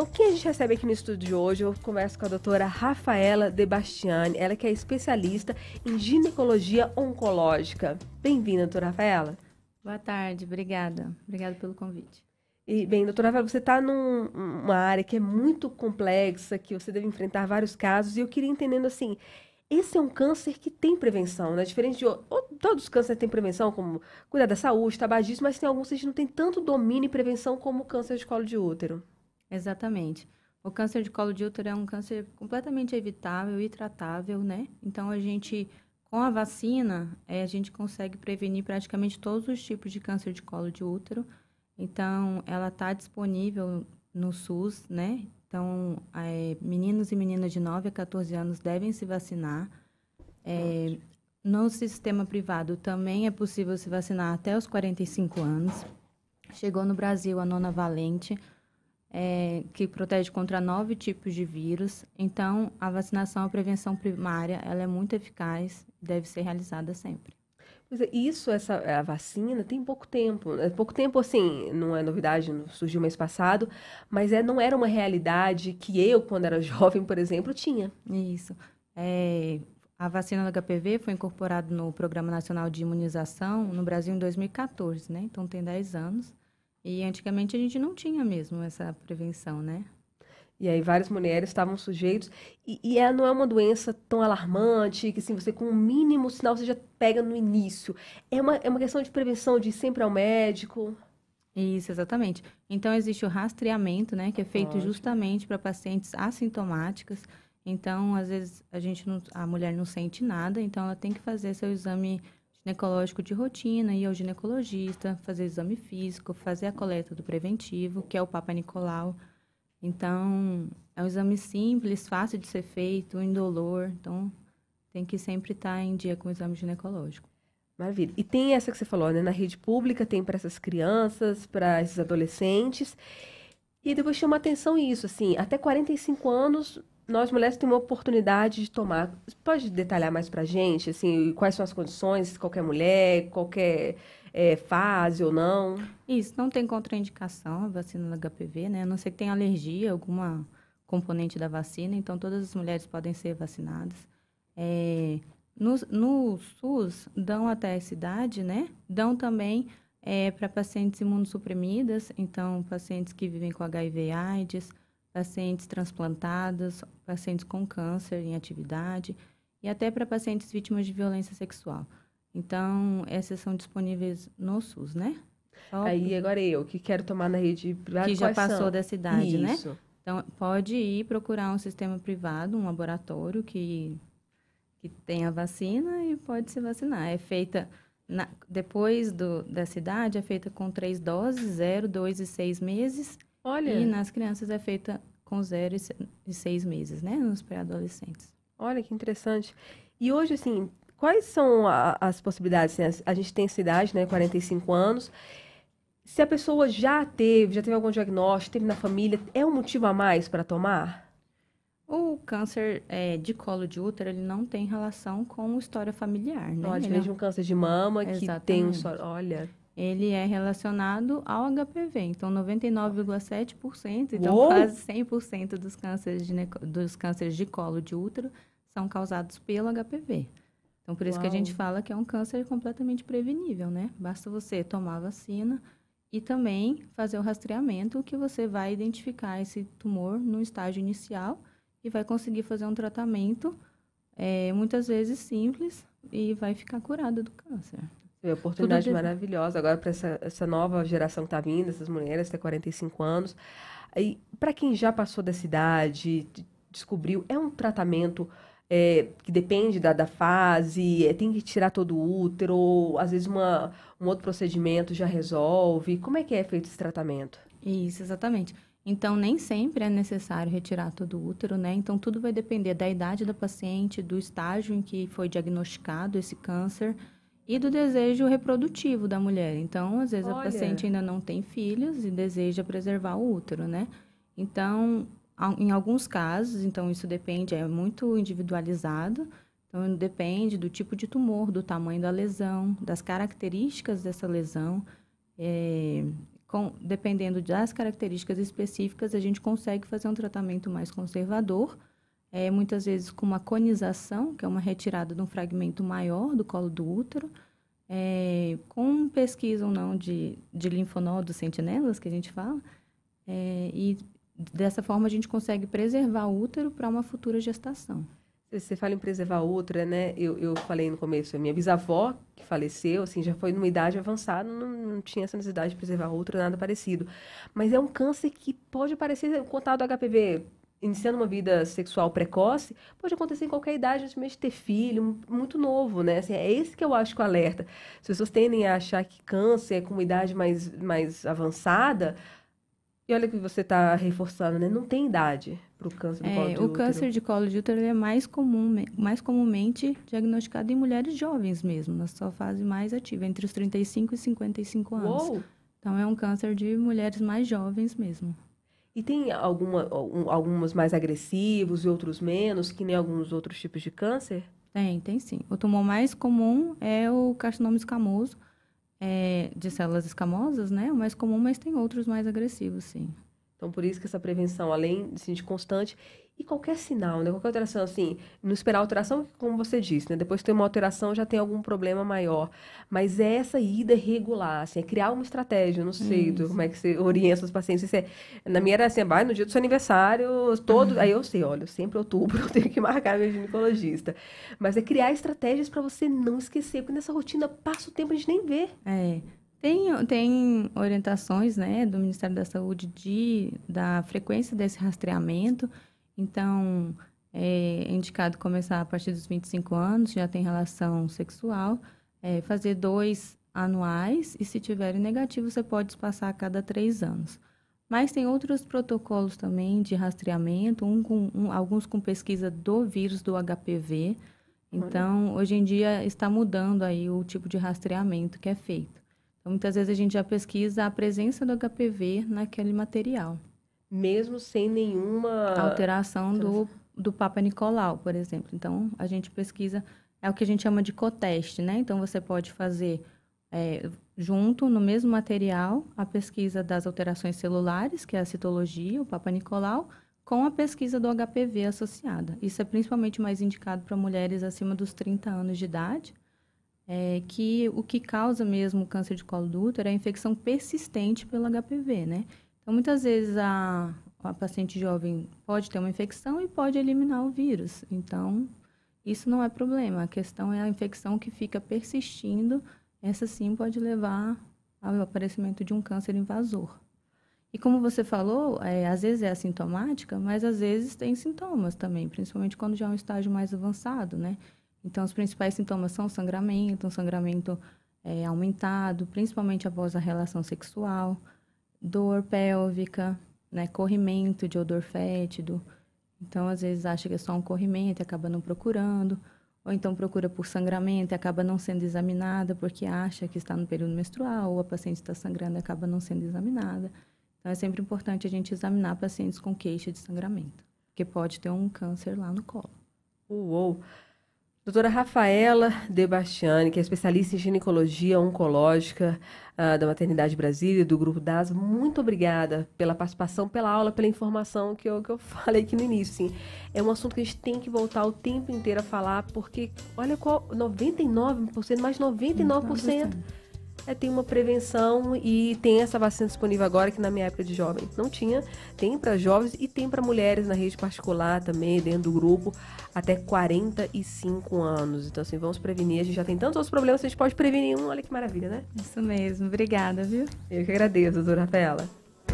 Então, quem a gente recebe aqui no estúdio de hoje, eu converso com a doutora Rafaela De Bastiani, ela que é especialista em ginecologia oncológica. Bem-vinda, doutora Rafaela. Boa tarde, obrigada. Obrigada pelo convite. E, bem, doutora Rafaela, você está numa área que é muito complexa, que você deve enfrentar vários casos, e eu queria entendendo assim, esse é um câncer que tem prevenção, né? Diferente de todos os cânceres têm prevenção, como cuidar da saúde, tabagismo, mas tem alguns que a gente não tem tanto domínio e prevenção como o câncer de colo de útero. Exatamente. O câncer de colo de útero é um câncer completamente evitável e tratável, né? Então a gente com a vacina, é, a gente consegue prevenir praticamente todos os tipos de câncer de colo de útero. Então, ela está disponível no SUS, né? Então, é, meninos e meninas de 9 a 14 anos devem se vacinar. É, no sistema privado também é possível se vacinar até os 45 anos. Chegou no Brasil a nona valente é, que protege contra nove tipos de vírus. Então, a vacinação, a prevenção primária, ela é muito eficaz e deve ser realizada sempre. Pois é, isso, essa a vacina, tem pouco tempo. Né? Pouco tempo, assim, não é novidade, surgiu mês passado, mas é, não era uma realidade que eu, quando era jovem, por exemplo, tinha. Isso. É, a vacina do HPV foi incorporada no Programa Nacional de Imunização no Brasil em 2014, né? Então, tem 10 anos. E antigamente a gente não tinha mesmo essa prevenção, né? E aí várias mulheres estavam sujeitos. E, e não é uma doença tão alarmante, que assim, você com o um mínimo sinal você já pega no início. É uma, é uma questão de prevenção, de ir sempre ao médico. Isso, exatamente. Então existe o rastreamento, né, que é feito Lógico. justamente para pacientes assintomáticas. Então, às vezes a gente não, a mulher não sente nada, então ela tem que fazer seu exame ginecológico de rotina, ir ao ginecologista, fazer exame físico, fazer a coleta do preventivo, que é o Papa Nicolau. Então, é um exame simples, fácil de ser feito, indolor. Então, tem que sempre estar em dia com o exame ginecológico. Maravilha. E tem essa que você falou, né? Na rede pública tem para essas crianças, para esses adolescentes. E depois chama atenção isso, assim, até 45 anos nós mulheres temos uma oportunidade de tomar. pode detalhar mais para gente, assim, quais são as condições, qualquer mulher, qualquer é, fase ou não? Isso, não tem contraindicação a vacina do HPV, né? A não ser que tenha alergia, alguma componente da vacina, então todas as mulheres podem ser vacinadas. É, no, no SUS, dão até essa idade, né? Dão também é, para pacientes imunossuprimidas, então pacientes que vivem com HIV e AIDS, pacientes transplantados, pacientes com câncer em atividade e até para pacientes vítimas de violência sexual. Então, essas são disponíveis no SUS, né? Só Aí agora eu, que quero tomar na rede privada. Que já passou são? dessa idade, Isso. né? Isso. Então, pode ir procurar um sistema privado, um laboratório que, que tenha vacina e pode se vacinar. É feita, na, depois do, dessa idade, é feita com três doses, zero, dois e seis meses. Olha. E nas crianças é feita com zero e seis meses, né? Nos pré-adolescentes. Olha que interessante. E hoje, assim, quais são a, as possibilidades? Assim, né? a, a gente tem essa idade, né? 45 anos. Se a pessoa já teve, já teve algum diagnóstico, teve na família, é um motivo a mais para tomar? O câncer é, de colo de útero, ele não tem relação com história familiar, né? Ó, diferente um câncer de mama Exatamente. que tem um... Olha ele é relacionado ao HPV. Então, 99,7%, então Uou! quase 100% dos cânceres, de, dos cânceres de colo de útero são causados pelo HPV. Então, por isso que a gente fala que é um câncer completamente prevenível, né? Basta você tomar a vacina e também fazer o rastreamento que você vai identificar esse tumor no estágio inicial e vai conseguir fazer um tratamento é, muitas vezes simples e vai ficar curado do câncer. Uma oportunidade Tudo maravilhosa agora para essa, essa nova geração que está vindo, essas mulheres até 45 anos. E para quem já passou da cidade, descobriu, é um tratamento é, que depende da, da fase, é, tem que tirar todo o útero, às vezes uma, um outro procedimento já resolve. Como é que é feito esse tratamento? Isso, exatamente. Então, nem sempre é necessário retirar todo o útero, né? Então, tudo vai depender da idade da paciente, do estágio em que foi diagnosticado esse câncer, e do desejo reprodutivo da mulher. Então, às vezes Olha. a paciente ainda não tem filhos e deseja preservar o útero, né? Então, em alguns casos, então isso depende, é muito individualizado. Então, depende do tipo de tumor, do tamanho da lesão, das características dessa lesão. É, com, dependendo das características específicas, a gente consegue fazer um tratamento mais conservador é, muitas vezes com uma conização, que é uma retirada de um fragmento maior do colo do útero, é, com pesquisa ou não de, de linfonodos sentinelas, que a gente fala, é, e dessa forma a gente consegue preservar o útero para uma futura gestação. Você fala em preservar o útero, né? Eu, eu falei no começo, a minha bisavó, que faleceu, assim, já foi numa idade avançada, não, não tinha essa necessidade de preservar o útero, nada parecido. Mas é um câncer que pode aparecer, o contato do HPV iniciando uma vida sexual precoce, pode acontecer em qualquer idade, antes de ter filho, muito novo, né? Assim, é esse que eu acho que é o alerta. As pessoas tendem a achar que câncer é com uma idade mais, mais avançada. E olha que você está reforçando, né? Não tem idade para o câncer do é, colo de o útero. O câncer de colo de útero é mais, comum, mais comumente diagnosticado em mulheres jovens mesmo, na sua fase mais ativa, entre os 35 e 55 anos. Uou! Então, é um câncer de mulheres mais jovens mesmo. E tem alguma, alguns mais agressivos e outros menos, que nem alguns outros tipos de câncer? Tem, tem sim. O tumor mais comum é o carcinoma escamoso, é, de células escamosas, né? O mais comum, mas tem outros mais agressivos, sim. Então, por isso que essa prevenção, além de sentir constante, e qualquer sinal, né? Qualquer alteração, assim, não esperar alteração, como você disse, né? Depois que tem uma alteração, já tem algum problema maior. Mas é essa ida regular, assim, é criar uma estratégia. não sei como é que você orienta os pacientes. Isso é, na minha era assim, vai no dia do seu aniversário, todo. Uhum. Aí eu sei, olha, sempre outubro eu tenho que marcar meu ginecologista. Mas é criar estratégias para você não esquecer, porque nessa rotina passa o tempo a gente nem vê. É. Tem, tem orientações né, do Ministério da Saúde de, da frequência desse rastreamento. Então, é indicado começar a partir dos 25 anos, já tem relação sexual, é, fazer dois anuais e, se tiver negativo, você pode passar a cada três anos. Mas tem outros protocolos também de rastreamento, um com, um, alguns com pesquisa do vírus do HPV. Então, Olha. hoje em dia está mudando aí o tipo de rastreamento que é feito. Então, muitas vezes a gente já pesquisa a presença do HPV naquele material. Mesmo sem nenhuma... Alteração do, do Papa Nicolau, por exemplo. Então, a gente pesquisa, é o que a gente chama de coteste, né? Então, você pode fazer é, junto, no mesmo material, a pesquisa das alterações celulares, que é a citologia, o Papa Nicolau, com a pesquisa do HPV associada. Isso é principalmente mais indicado para mulheres acima dos 30 anos de idade, é que o que causa mesmo o câncer de colo do útero é a infecção persistente pelo HPV, né? Então, muitas vezes a, a paciente jovem pode ter uma infecção e pode eliminar o vírus. Então, isso não é problema. A questão é a infecção que fica persistindo. Essa sim pode levar ao aparecimento de um câncer invasor. E como você falou, é, às vezes é assintomática, mas às vezes tem sintomas também, principalmente quando já é um estágio mais avançado, né? Então, os principais sintomas são sangramento, um sangramento é, aumentado, principalmente após a relação sexual, dor pélvica, né, corrimento de odor fétido. Então, às vezes acha que é só um corrimento e acaba não procurando, ou então procura por sangramento e acaba não sendo examinada porque acha que está no período menstrual, ou a paciente está sangrando e acaba não sendo examinada. Então, é sempre importante a gente examinar pacientes com queixa de sangramento, porque pode ter um câncer lá no colo. Uou! Doutora Rafaela Debastiani, que é especialista em ginecologia oncológica uh, da Maternidade Brasília, do Grupo DAS, muito obrigada pela participação, pela aula, pela informação que eu, que eu falei aqui no início. Sim. É um assunto que a gente tem que voltar o tempo inteiro a falar, porque olha qual, 99%, mais 99%. 99% é, tem uma prevenção e tem essa vacina disponível agora que na minha época de jovem não tinha. Tem para jovens e tem para mulheres na rede particular também, dentro do grupo, até 45 anos. Então, assim, vamos prevenir. A gente já tem tantos outros problemas, a gente pode prevenir um. Olha que maravilha, né? Isso mesmo. Obrigada, viu? Eu que agradeço, doutora Rafaela.